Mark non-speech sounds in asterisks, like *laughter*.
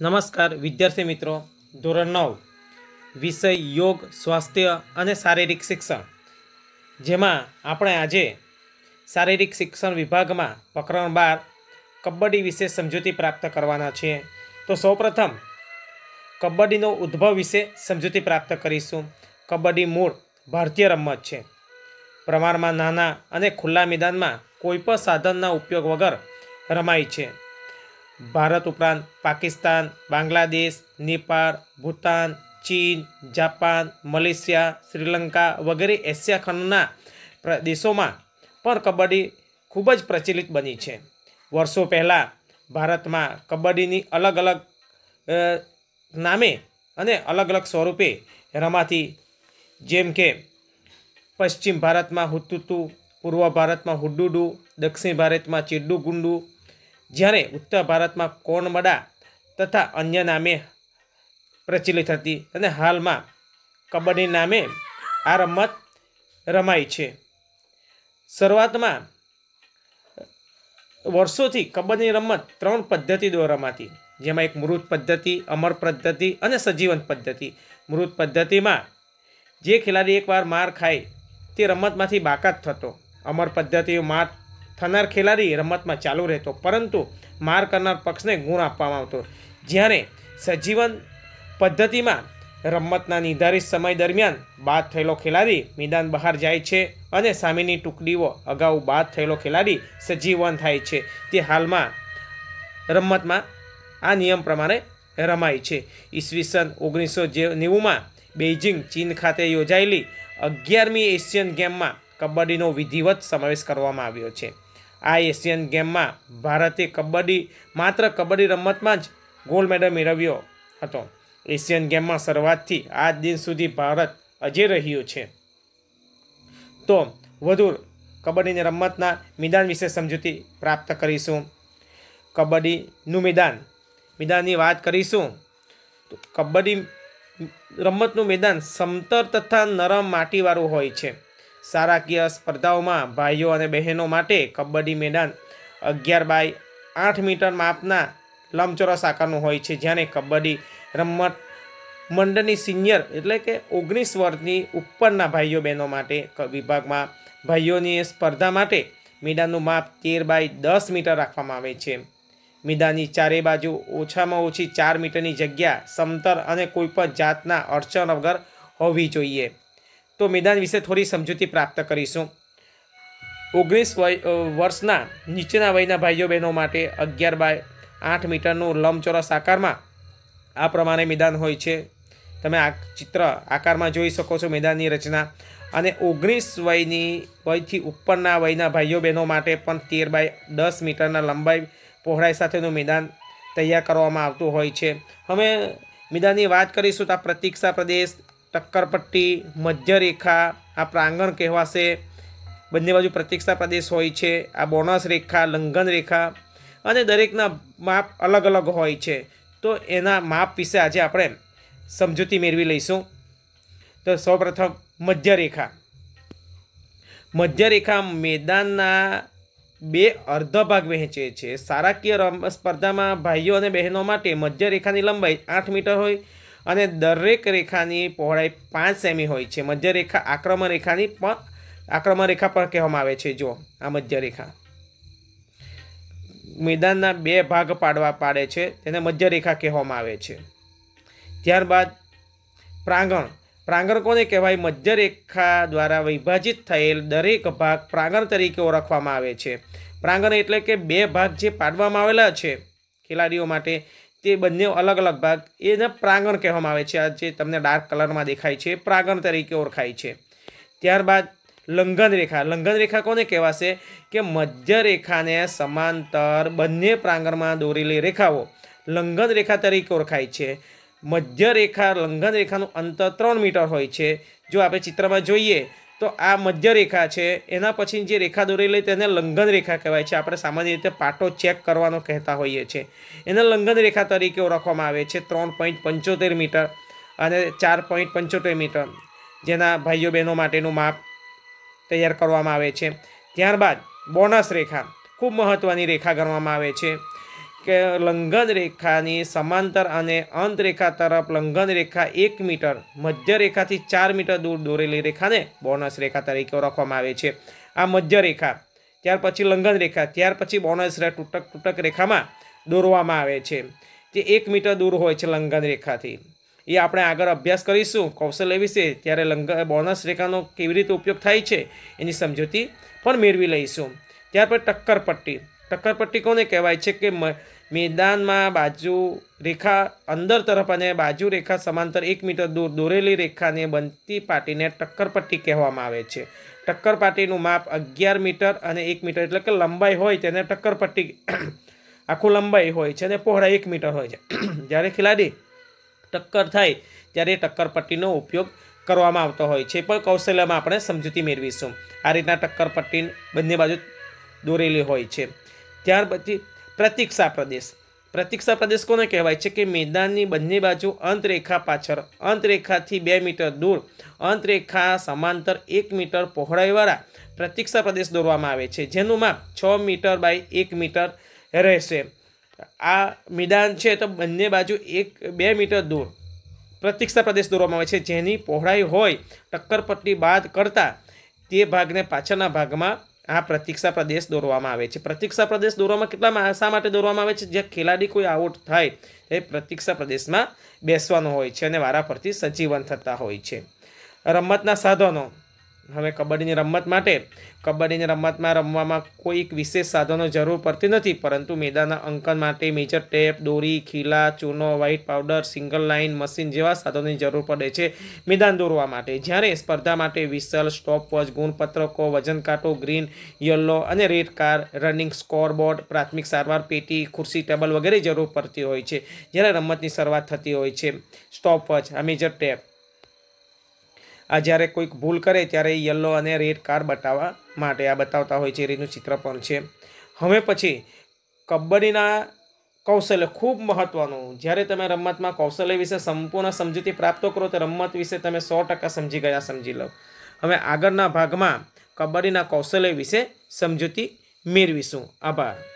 નમસ્કાર વિદ્યાર્થી મિત્રો ધોરણ નવ વિષય યોગ સ્વાસ્થ્ય અને શારીરિક શિક્ષણ જેમાં આપણે આજે શારીરિક શિક્ષણ વિભાગમાં પ્રકરણ બાર કબડ્ડી વિશે સમજૂતી પ્રાપ્ત કરવાના છીએ તો સૌપ્રથમ કબડ્ડીનો ઉદ્ભવ વિશે સમજૂતી પ્રાપ્ત કરીશું કબડ્ડી મૂળ ભારતીય રમત છે પ્રમાણમાં નાના અને ખુલ્લા મેદાનમાં કોઈપણ સાધનના ઉપયોગ વગર રમાય છે ભારત ઉપરાંત પાકિસ્તાન બાંગ્લાદેશ નેપાળ ભૂતાન ચીન જાપાન મલેશિયા શ્રીલંકા વગેરે એશિયા ખંડના દેશોમાં પણ કબડ્ડી ખૂબ જ પ્રચલિત બની છે વર્ષો પહેલાં ભારતમાં કબડ્ડીની અલગ અલગ નામે અને અલગ અલગ સ્વરૂપે રમાતી જેમ કે પશ્ચિમ ભારતમાં હુતુતુ પૂર્વ ભારતમાં હુડુડુ દક્ષિણ ભારતમાં ચિડ્ડુ ગુંડુ જ્યારે ઉત્તર ભારતમાં કોણમડા તથા અન્ય નામે પ્રચલિત હતી અને હાલમાં કબડ્ડી નામે આ રમત રમાય છે શરૂઆતમાં વર્ષોથી કબડ્ડી રમત ત્રણ પદ્ધતિ દ્વારા રમાતી જેમાં એક મૃત પદ્ધતિ અમર પદ્ધતિ અને સજીવન પદ્ધતિ મૃત પદ્ધતિમાં જે ખેલાડી એકવાર માર ખાય તે રમતમાંથી બાકાત થતો અમર પદ્ધતિમાં માર થનાર ખેલાડી રમતમાં ચાલુ રહેતો પરંતુ માર કરનાર પક્ષને ગુણ આપવામાં આવતો જ્યારે સજીવન પદ્ધતિમાં રમતના નિર્ધારિત સમય દરમિયાન બાદ થયેલો ખેલાડી મેદાન બહાર જાય છે અને સામેની ટુકડીઓ અગાઉ બાદ થયેલો ખેલાડી સજીવન થાય છે તે હાલમાં રમતમાં આ નિયમ પ્રમાણે રમાય છે ઈસવીસન ઓગણીસો નેવુંમાં બેઇજિંગ ચીન ખાતે યોજાયેલી અગિયારમી એશિયન ગેમમાં કબડ્ડીનો વિધિવત સમાવેશ કરવામાં આવ્યો છે આ એશિયન ગેમમાં ભારતે કબડ્ડી માત્ર કબડ્ડી રમતમાં જ ગોલ્ડ મેડલ મેળવ્યો હતો એશિયન ગેમમાં શરૂઆતથી આજ દિન સુધી ભારત અજય રહ્યું છે તો વધુ કબડ્ડીની રમતના મેદાન વિશે સમજૂતી પ્રાપ્ત કરીશું કબડ્ડીનું મેદાન મેદાનની વાત કરીશું તો કબડ્ડી રમતનું મેદાન સમતર તથા નરમ માટીવાળું હોય છે સારાકીય સ્પર્ધાઓમાં ભાઈઓ અને બહેનો માટે કબડ્ડી મેદાન અગિયાર બાય આઠ મીટર માપના લંબચોરસ આકારનું હોય છે જ્યારે કબડ્ડી રમત મંડળની સિનિયર એટલે કે ઓગણીસ વર્ષની ઉપરના ભાઈઓ બહેનો માટે વિભાગમાં ભાઈઓની સ્પર્ધા માટે મેદાનનું માપ તેર બાય દસ મીટર રાખવામાં આવે છે મેદાનની ચારે બાજુ ઓછામાં ઓછી ચાર મીટરની જગ્યા સમતર અને કોઈપણ જાતના અડચણ વગર હોવી જોઈએ તો મેદાન વિશે થોડી સમજૂતી પ્રાપ્ત કરીશું ઓગણીસ વર્ષના નીચેના વયના ભાઈઓ બહેનો માટે અગિયાર બાય આઠ મીટરનું લંબચોરસ આકારમાં આ પ્રમાણે મેદાન હોય છે તમે આ ચિત્ર આકારમાં જોઈ શકો છો મેદાનની રચના અને ઓગણીસ વયની વયથી ઉપરના વયના ભાઈઓ બહેનો માટે પણ તેર બાય દસ મીટરના લંબાઈ પહોળાઈ સાથેનું મેદાન તૈયાર કરવામાં આવતું હોય છે હવે મેદાનની વાત કરીશું તો આ પ્રતિક્ષા પ્રદેશ ટક્કરપટ્ટી મધ્યરેખા આ પ્રાંગણ કહેવાશે બંને બાજુ પ્રતિક્ષા પ્રદેશ હોય છે આ બોનસ રેખા લંઘન રેખા અને દરેકના માપ અલગ અલગ હોય છે તો એના માપ વિશે આજે આપણે સમજૂતી મેળવી લઈશું તો સૌપ્રથમ મધ્યરેખા મધ્યરેખા મેદાનના બે અર્ધ ભાગ વહેંચે છે સારાકીય સ્પર્ધામાં ભાઈઓ અને બહેનો માટે મધ્યરેખાની લંબાઈ આઠ મીટર હોય અને દરેક રેખાની પહોળાઈ પાંચ સેમી હોય છે મધ્યરેખા આક્રમણ રેખાની પણ આક્રમણ રેખા પણ કહેવામાં આવે છે જો આ મધ્યરેખા મેદાનના બે ભાગ પાડવા પાડે છે તેને મધ્યરેખા કહેવામાં આવે છે ત્યારબાદ પ્રાંગણ પ્રાંગણ કોને કહેવાય મધ્યરેખા દ્વારા વિભાજિત થયેલ દરેક ભાગ પ્રાંગણ તરીકે ઓળખવામાં આવે છે પ્રાંગણ એટલે કે બે ભાગ જે પાડવામાં આવેલા છે ખેલાડીઓ માટે તે બંને અલગ અલગ ભાગ એને પ્રાંગણ કહેવામાં આવે છે આ જે તમને ડાર્ક કલરમાં દેખાય છે પ્રાંગણ તરીકે ઓળખાય છે ત્યારબાદ લંઘન રેખા લંઘન રેખા કોને કહેવાશે કે મધ્ય રેખાને સમાંતર બંને પ્રાંગણમાં દોરેલી રેખાઓ લંઘન રેખા તરીકે ઓળખાય છે મધ્ય રેખા લંઘન રેખાનું અંતર ત્રણ મીટર હોય છે જો આપણે ચિત્રમાં જોઈએ તો આ મધ્ય રેખા છે એના પછી જે રેખા દોરેલી તેને લંઘન રેખા કહેવાય છે આપણે સામાન્ય રીતે પાટો ચેક કરવાનો કહેતા હોઈએ છીએ એને લંઘન રેખા તરીકે ઓળખવામાં આવે છે ત્રણ પોઈન્ટ પંચોતેર મીટર અને ચાર પોઈન્ટ પંચોતેર મીટર જેના ભાઈઓ બહેનો માટેનું માપ તૈયાર કરવામાં આવે છે ત્યારબાદ બોનસ રેખા ખૂબ મહત્ત્વની રેખા ગણવામાં આવે છે કે લંઘન રેખાની સમાંતર અને અંત રેખા તરફ લંઘન રેખા એક મીટર મધ્ય રેખાથી ચાર મીટર દૂર દોરેલી રેખાને બોનસ રેખા તરીકે ઓળખવામાં આવે છે આ મધ્ય રેખા ત્યાર પછી લંઘન રેખા ત્યાર પછી બોનસ તૂટક તૂટક રેખામાં દોરવામાં આવે છે તે એક મીટર દૂર હોય છે લંઘન રેખાથી એ આપણે આગળ અભ્યાસ કરીશું કૌશલ્ય વિશે ત્યારે લંઘન બોનસ રેખાનો કેવી રીતે ઉપયોગ થાય છે એની સમજૂતી પણ મેળવી લઈશું ત્યાર પછી ટક્કર પટ્ટી ટક્કર પટ્ટી કોને કહેવાય છે કે મેદાનમાં બાજુ રેખા અંદર તરફ અને બાજુ રેખા સમાંતર એક મીટર દૂર દોરેલી રેખાને બનતી પાટીને ટક્કરપટ્ટી કહેવામાં આવે છે ટક્કર માપ અગિયાર મીટર અને એક મીટર એટલે કે લંબાઈ હોય તેને ટક્કરપટ્ટી *clears throat* આખું લંબાઈ હોય છે અને પહોળાઈ એક મીટર હોય છે *clears throat* જ્યારે ખેલાડી ટક્કર થાય ત્યારે ટક્કર પટ્ટીનો ઉપયોગ કરવામાં આવતો હોય છે પણ કૌશલ્યમાં આપણે સમજૂતી મેળવીશું આ રીતના ટક્કર બંને બાજુ દોરેલી હોય છે ત્યાર પછી પ્રતિક્ષા પ્રદેશ પ્રતિક્ષા પ્રદેશ કોને કહેવાય છે કે મેદાનની બંને બાજુ અંતરેખા પાછળ અંતરેખાથી બે મીટર દૂર અંતરેખા સમાંતર એક મીટર પહોળાઈવાળા પ્રતીક્ષા પ્રદેશ દોરવામાં આવે છે જેનું માપ છ મીટર બાય એક મીટર રહેશે આ મેદાન છે તો બંને બાજુ એક બે મીટર દૂર પ્રતિક્ષા પ્રદેશ દોરવામાં આવે છે જેની પહોળાઈ હોય ટક્કરપટ્ટી બાદ કરતાં તે ભાગને પાછળના ભાગમાં આ પ્રતિક્ષા પ્રદેશ દોરવામાં આવે છે પ્રતિક્ષા પ્રદેશ દોરવામાં કેટલા શા માટે દોરવામાં આવે છે જ્યાં ખેલાડી કોઈ આઉટ થાય એ પ્રતિક્ષા પ્રદેશમાં બેસવાનો હોય છે અને વારા પરથી સજીવન થતા હોય છે રમતના સાધનો હવે કબડ્ડીની રમત માટે કબડ્ડીની રમતમાં રમવામાં કોઈક વિશેષ સાધનો જરૂર પડતી નથી પરંતુ મેદાનના અંકન માટે મેજર ટેપ દોરી ખીલા ચૂનો white powder single line machine જેવા સાધનોની જરૂર પડે છે મેદાન દોરવા માટે જ્યારે સ્પર્ધા માટે વિસલ વોચ ગુણપત્રકો વજનકાંટો ગ્રીન યલો અને રેડ કાર રનિંગ સ્કોરબોર્ડ પ્રાથમિક સારવાર પેટી ખુરશી ટેબલ વગેરે જરૂર પડતી હોય છે જ્યારે રમતની શરૂઆત થતી હોય છે સ્ટોપ વોચ આ મેજર ટેપ આ જ્યારે કોઈક ભૂલ કરે ત્યારે એ યલો અને રેડ કાર બતાવવા માટે આ બતાવતા હોય છે એનું ચિત્ર પણ છે હવે પછી કબડ્ડીના કૌશલ્ય ખૂબ મહત્ત્વનું જ્યારે તમે રમતમાં કૌશલ્ય વિશે સંપૂર્ણ સમજૂતી પ્રાપ્ત કરો તો રમત વિશે તમે સો ટકા સમજી ગયા સમજી લો હવે આગળના ભાગમાં કબડ્ડીના કૌશલ્ય વિશે સમજૂતી મેળવીશું આભાર